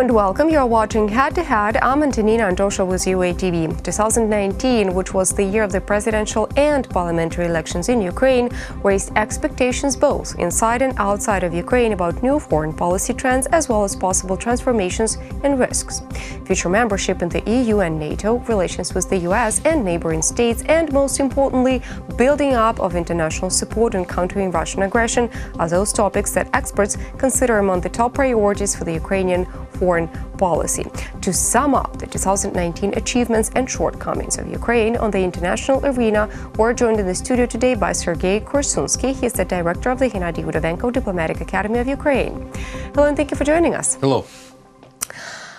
and welcome. You are watching Head to Head. I'm Antonina Andosha with UATV. 2019, which was the year of the presidential and parliamentary elections in Ukraine, raised expectations both inside and outside of Ukraine about new foreign policy trends as well as possible transformations and risks. Future membership in the EU and NATO, relations with the US and neighboring states, and most importantly, building up of international support in countering Russian aggression are those topics that experts consider among the top priorities for the Ukrainian foreign policy. To sum up the 2019 achievements and shortcomings of Ukraine on the international arena, we're joined in the studio today by Sergei Korsunsky. He is the director of the Hennady Udovenko Diplomatic Academy of Ukraine. Hello, and thank you for joining us. Hello.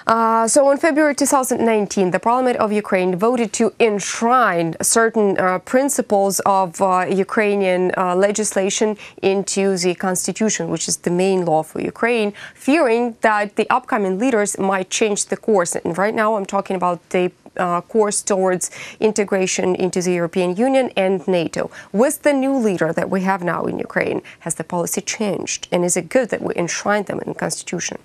Uh, so in February 2019, the Parliament of Ukraine voted to enshrine certain uh, principles of uh, Ukrainian uh, legislation into the constitution, which is the main law for Ukraine, fearing that the upcoming leaders might change the course. And right now, I'm talking about the uh, course towards integration into the European Union and NATO. With the new leader that we have now in Ukraine, has the policy changed? And is it good that we enshrine them in the Constitution?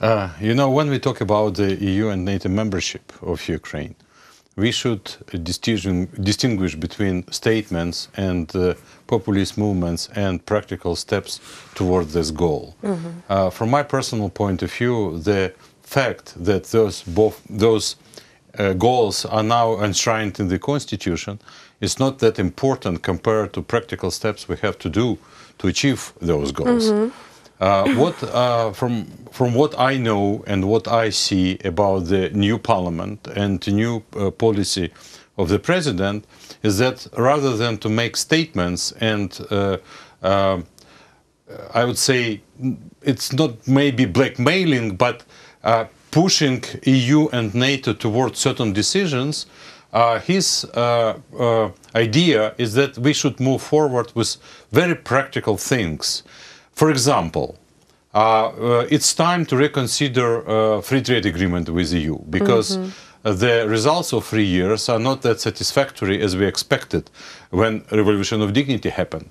Uh, you know, when we talk about the EU and NATO membership of Ukraine, we should distinguish between statements and uh, populist movements and practical steps toward this goal. Mm -hmm. uh, from my personal point of view, the fact that those both those uh, goals are now enshrined in the constitution is not that important compared to practical steps we have to do to achieve those goals. Mm -hmm. Uh, what, uh, from, from what I know and what I see about the new parliament and the new uh, policy of the president is that rather than to make statements and I would say it's not maybe blackmailing, but uh, pushing EU and NATO towards certain decisions. Uh, his uh, idea is that we should move forward with very practical things. For example, uh, uh, it's time to reconsider uh, free trade agreement with EU because mm -hmm the results of three years are not that satisfactory as we expected when revolution of dignity happened.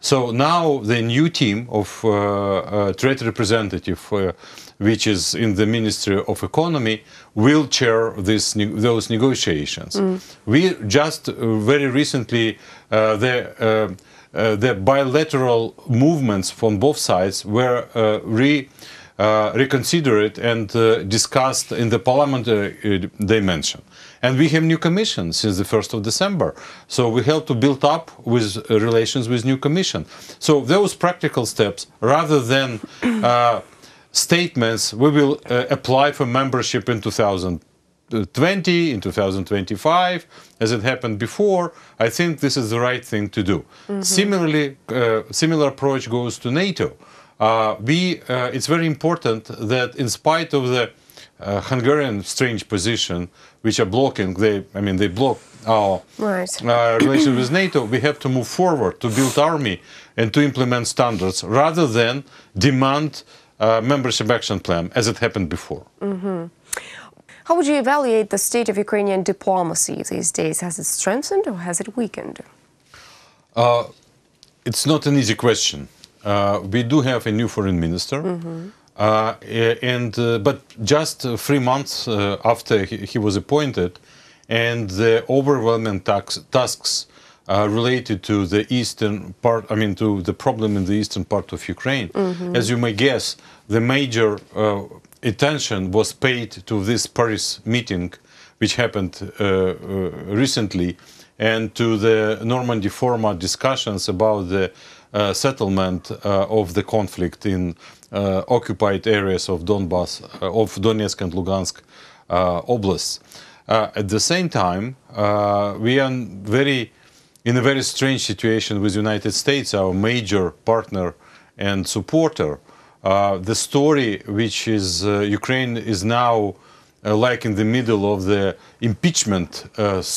So now the new team of uh, uh, trade representative, uh, which is in the Ministry of Economy, will chair this ne those negotiations. Mm. We just very recently the uh, the bilateral movements from both sides were uh, re uh, reconsidered and discussed in the parliamentary dimension. And we have new commission since the 1st of December. So we have to build up with relations with new commission. So those practical steps, rather than statements, we will apply for membership in 2000. 2020, in 2025, as it happened before, I think this is the right thing to do. Mm -hmm. Similarly, uh, similar approach goes to NATO. Uh, we, uh, it's very important that in spite of the uh, Hungarian strange position, which are blocking, they, I mean, they block our right. Uh, relations with NATO, we have to move forward to build army and to implement standards rather than demand uh, membership action plan as it happened before. Mm -hmm. How would you evaluate the state of Ukrainian diplomacy these days? Has it strengthened or has it weakened? Uh, it's not an easy question. Uh, we do have a new foreign minister. Mm -hmm. uh, and uh, but just uh, three months uh, after he, he, was appointed, and the overwhelming tax, tasks uh, related to the eastern part, I mean, to the problem in the eastern part of Ukraine. Mm -hmm. As you may guess, the major uh, attention was paid to this Paris meeting, which happened uh, uh, recently, and to the Normandy format discussions about the uh, settlement uh, of the conflict in uh, occupied areas of Donbas, uh, of Donetsk and Lugansk oblasts. at the same time, we are very in a very strange situation with United States, our major partner and supporter, uh, the story which is uh, Ukraine is now uh, like in the middle of the impeachment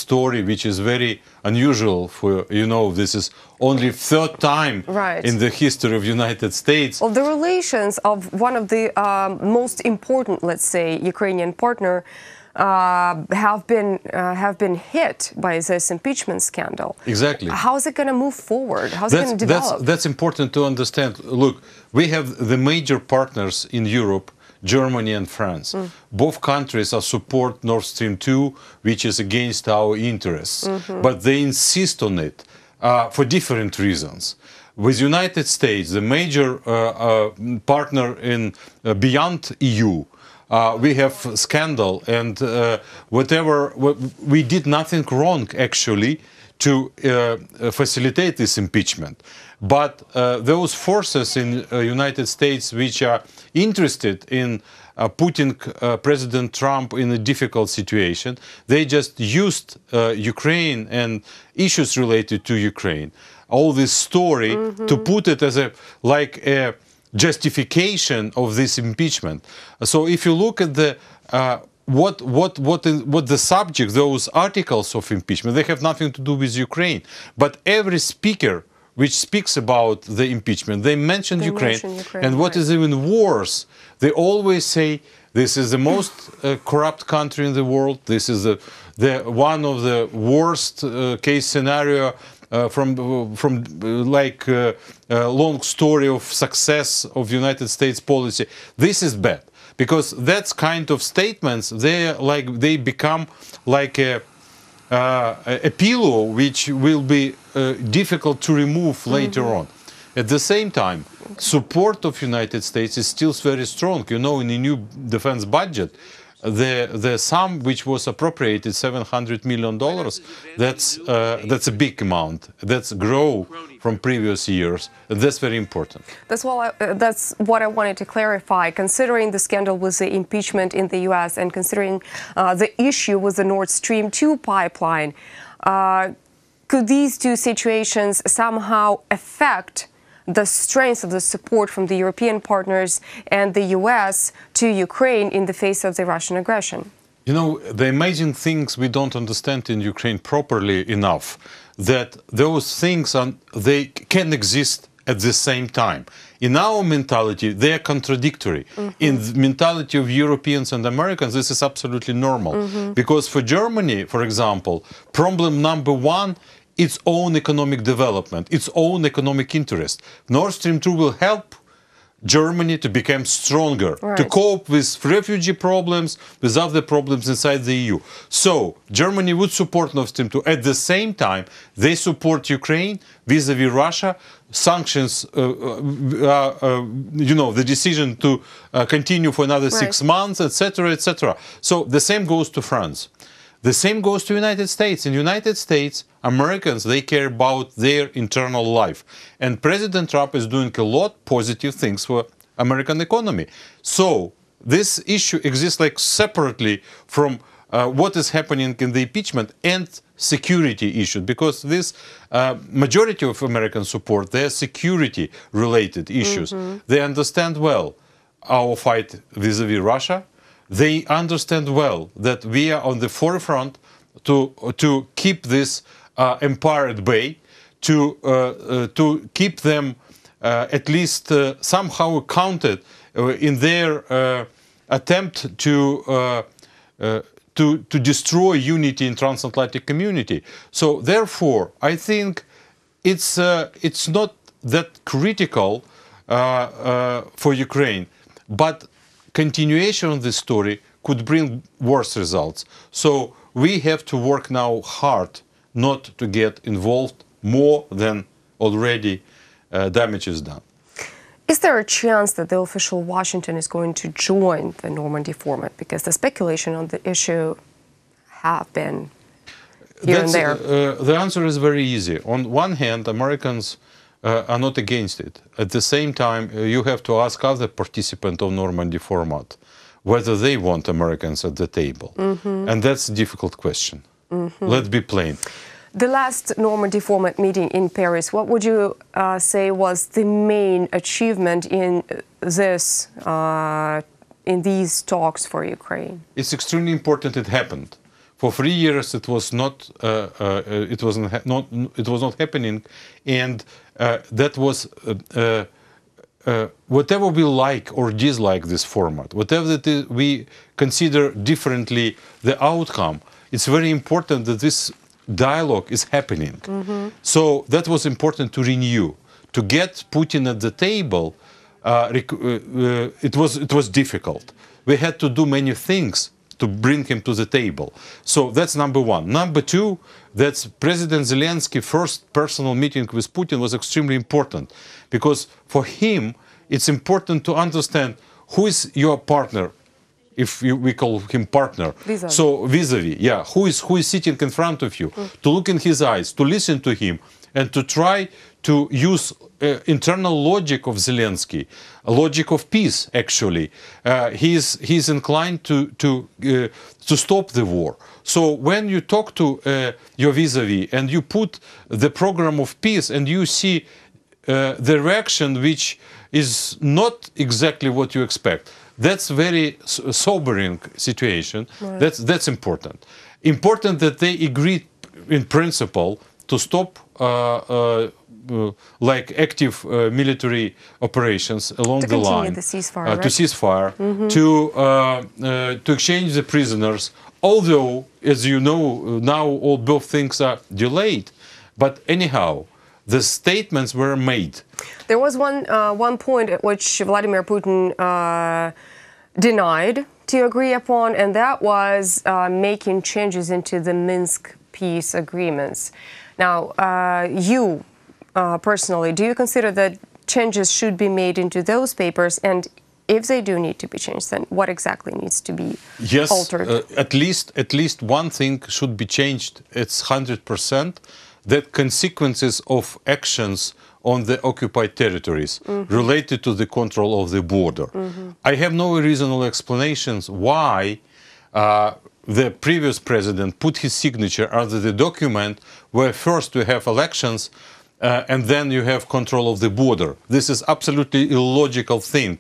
story, which is very unusual for you know this is only third time right. in the history of United States. Of the relations of one of the um, most important, let's say, Ukrainian partner uh, have been uh, have been hit by this impeachment scandal. Exactly. How is it going to move forward? How's it going to develop? That's, that's important to understand. Look, we have the major partners in Europe Germany and France. Mm. Both countries are support Nord Stream 2, which is against our interests. Mm -hmm. But they insist on it uh, for different reasons. With United States, the major uh, uh, partner in uh, beyond EU, uh, we have scandal and uh, whatever we did nothing wrong actually to uh, facilitate this impeachment but uh, those forces in uh, united states which are interested in uh, putting president trump in a difficult situation they just used ukraine and issues related to ukraine all this story mm -hmm. to put it as a like a justification of this impeachment. So if you look at the uh, what what what what the subject those articles of impeachment they have nothing to do with Ukraine, but every speaker which speaks about the impeachment they mention, they Ukraine. mention Ukraine. And what is even worse, they always say this is the most uh, corrupt country in the world. This is the, the one of the worst uh, case scenario uh, from from uh, like uh, long story of success of United States policy. This is bad because that's kind of statements they like they become like a a pillow which will be difficult to remove mm -hmm. later mm-hmm. on. At the same time, support of United States is still very strong. You know, in the new defense budget, the the sum which was appropriated 700 million dollars that's uh, that's a big amount that's grow from previous years that's very important that's what I, uh, that's what I wanted to clarify considering the scandal with the impeachment in the US and considering uh, the issue with the Nord Stream 2 pipeline uh, could these two situations somehow affect the strength of the support from the European partners and the US to Ukraine in the face of the Russian aggression? You know, the amazing things we don't understand in Ukraine properly enough that those things are, they can exist at the same time. In our mentality, they are contradictory. Mm -hmm. In the mentality of Europeans and Americans, this is absolutely normal. Mm -hmm. Because for Germany, for example, problem number one its own economic development, its own economic interest. Nord Stream 2 will help Germany to become stronger, right. to cope with refugee problems, with other problems inside the EU. So Germany would support Nord Stream 2. At the same time, they support Ukraine vis-a-vis Russia. Sanctions, uh, uh, uh, uh you know, the decision to uh, continue for another right. six months, etc., etc. So the same goes to France. The same goes to United States. In United States, Americans, they care about their internal life. And President Trump is doing a lot positive things for American economy. So this issue exists like separately from uh, what is happening in the impeachment and security issue because this uh, majority of American support, their security related issues. Mm -hmm. They understand well our fight vis a -vis Russia, they understand well that we are on the forefront to, to keep this uh, empire at bay, to, uh, uh, to keep them uh, at least uh, somehow counted uh, in their attempt to, to, to destroy unity in transatlantic community. So therefore, I think it's, it's not that critical for Ukraine, but continuation of this story could bring worse results. So we have to work now hard not to get involved more than already uh, damage is done. Is there a chance that the official Washington is going to join the Normandy format? Because the speculation on the issue have been here That's, and there. Uh, the answer is very easy. On one hand, Americans uh, are not against it. At the same time, uh, you have to ask other participants of Normandy format whether they want Americans at the table. Mm -hmm. And that's a difficult question. Mm -hmm. Let's be plain. The last Normandy format meeting in Paris, what would you uh, say was the main achievement in uh, this, uh, in these talks for Ukraine? It's extremely important it happened. For three years, it was not uh, uh, it was not it was not happening, and uh, that was. Uh, whatever we like or dislike this format, whatever that is, we consider differently the outcome, it's very important that this dialogue is happening. Mm -hmm. So that was important to renew, to get Putin at the table. Uh, uh, it was it was difficult. We had to do many things to bring him to the table. So that's number one. Number two, that President Zelensky's first personal meeting with Putin was extremely important because for him, it's important to understand who is your partner, if you, we call him partner. Vis -vis. So vis-a-vis, yeah, who is who is sitting in front of you, mm. to look in his eyes, to listen to him, and to try to use uh, internal logic of Zelensky, logic of peace. Actually, uh, he's he's inclined to to uh, to stop the war. So when you talk to uh, your vis-a-vis and you put the program of peace and you see uh, the reaction, which is not exactly what you expect, that's very sobering situation. Right. That's that's important. Important that they agreed in principle to stop uh, uh, uh, like active military operations along to the line, the ceasefire, right? Mm-hmm. to ceasefire, mm -hmm. to to exchange the prisoners. Although, as you know, now all both things are delayed, but anyhow, the statements were made. There was one one point at which Vladimir Putin denied to agree upon, and that was uh, making changes into the Minsk peace agreements. Now, uh, you uh, personally, do you consider that changes should be made into those papers and if they do need to be changed, then what exactly needs to be yes, altered? Uh, at least at least one thing should be changed. It's hundred percent that consequences of actions on the occupied territories mm -hmm. related to the control of the border. Mm -hmm. I have no reasonable explanations why uh, the previous president put his signature under the document where first you have elections uh, and then you have control of the border. This is absolutely illogical thing.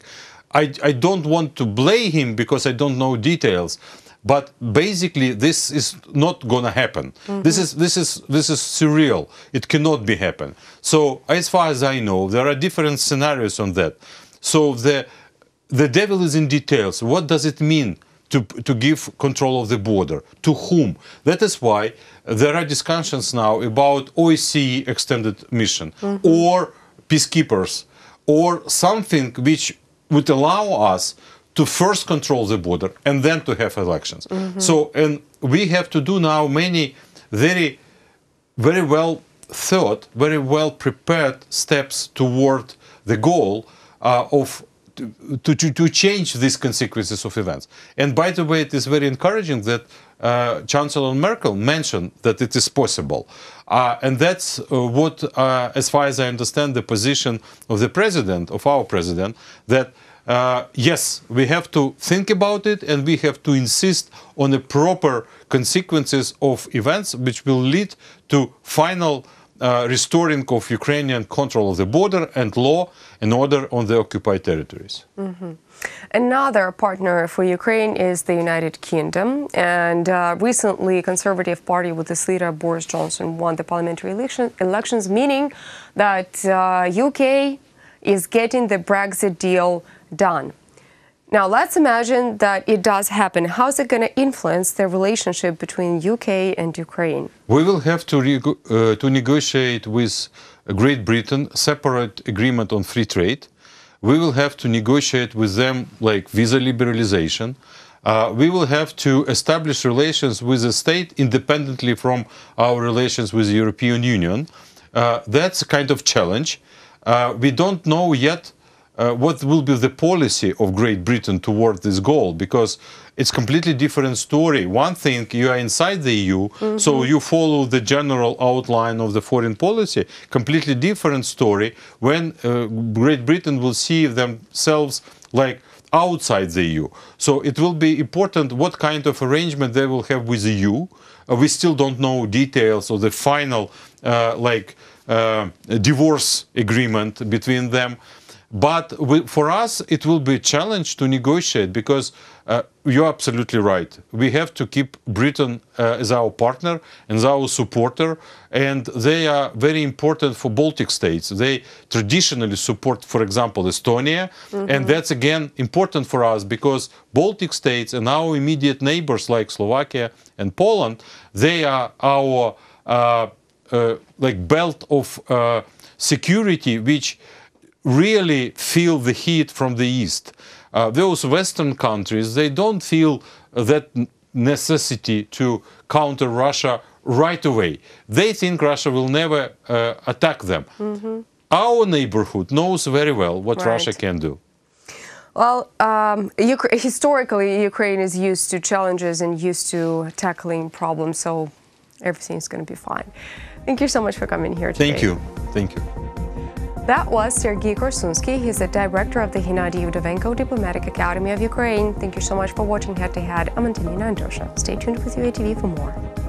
I, I don't want to blame him because I don't know details, but basically this is not gonna happen. Mm -hmm. This is this is this is surreal. It cannot be happen. So as far as I know, there are different scenarios on that. So the the devil is in details. What does it mean? to, to give control of the border. To whom? That is why there are discussions now about OSCE extended mission mm -hmm. or peacekeepers or something which would allow us to first control the border and then to have elections. Mm -hmm. So, and we have to do now many very, very well thought, very well prepared steps toward the goal uh, of to, to, to, change these consequences of events. And by the way, it is very encouraging that uh, Chancellor Merkel mentioned that it is possible. Uh, and that's uh, what, uh, as far as I understand, the position of the president, of our president, that uh, yes, we have to think about it and we have to insist on the proper consequences of events which will lead to final uh, restoring of Ukrainian control of the border and law and order on the occupied territories. Mm -hmm. Another partner for Ukraine is the United Kingdom, and uh, recently, Conservative Party with its leader Boris Johnson won the parliamentary election, elections, meaning that uh, UK is getting the Brexit deal done. Now, let's imagine that it does happen. How is it going to influence the relationship between UK and Ukraine? We will have to, uh, to negotiate with Great Britain separate agreement on free trade. We will have to negotiate with them like visa liberalization. Uh, we will have to establish relations with the state independently from our relations with the European Union. Uh, that's a kind of challenge. Uh, we don't know yet uh, what will be the policy of Great Britain toward this goal? Because it's completely different story. One thing you are inside the EU, mm -hmm. so you follow the general outline of the foreign policy. Completely different story when uh, Great Britain will see themselves like outside the EU. So it will be important what kind of arrangement they will have with the EU. Uh, we still don't know details of the final uh, like uh, divorce agreement between them. But we, for us, it will be a challenge to negotiate because uh, you're absolutely right. We have to keep Britain uh, as our partner and as our supporter, and they are very important for Baltic states. They traditionally support, for example, Estonia, mm -hmm. and that's again important for us because Baltic states and our immediate neighbors like Slovakia and Poland, they are our uh, uh like belt of uh, security which really feel the heat from the east. Uh, those Western countries, they don't feel that necessity to counter Russia right away. They think Russia will never uh, attack them. Mm -hmm. Our neighborhood knows very well what right. Russia can do. Well, um, Ukra historically, Ukraine is used to challenges and used to tackling problems, so everything is going to be fine. Thank you so much for coming here today. Thank you. Thank you. That was Sergei Korsunsky. He's the director of the Hinadi Udovenko Diplomatic Academy of Ukraine. Thank you so much for watching Head to Head. I'm Antonina Androsha. Stay tuned with UATV for more.